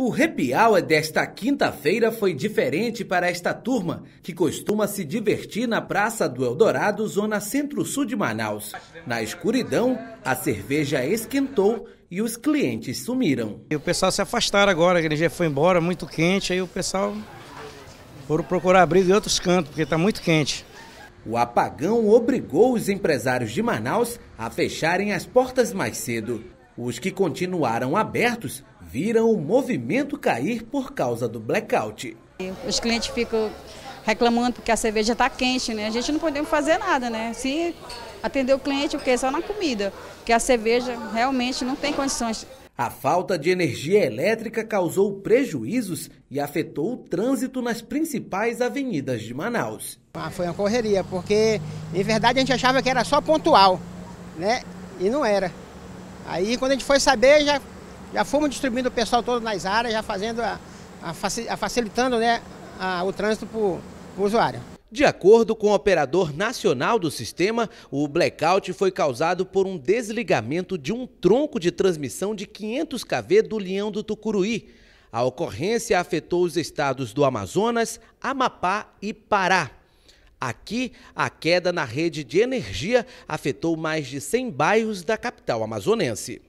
O happy hour desta quinta-feira foi diferente para esta turma, que costuma se divertir na Praça do Eldorado, zona centro-sul de Manaus. Na escuridão, a cerveja esquentou e os clientes sumiram. E o pessoal se afastaram agora, a igreja foi embora, muito quente, aí o pessoal foram procurar abrigo em outros cantos, porque está muito quente. O apagão obrigou os empresários de Manaus a fecharem as portas mais cedo. Os que continuaram abertos viram o movimento cair por causa do blackout. Os clientes ficam reclamando porque a cerveja está quente, né? A gente não podemos fazer nada, né? Se atender o cliente, o quê? Só na comida, porque a cerveja realmente não tem condições. A falta de energia elétrica causou prejuízos e afetou o trânsito nas principais avenidas de Manaus. Ah, foi uma correria, porque em verdade a gente achava que era só pontual, né? E não era. Aí quando a gente foi saber, já já fomos distribuindo o pessoal todo nas áreas, já fazendo a, a, a facilitando né, a, o trânsito para o usuário. De acordo com o operador nacional do sistema, o blackout foi causado por um desligamento de um tronco de transmissão de 500 kV do Leão do Tucuruí. A ocorrência afetou os estados do Amazonas, Amapá e Pará. Aqui, a queda na rede de energia afetou mais de 100 bairros da capital amazonense.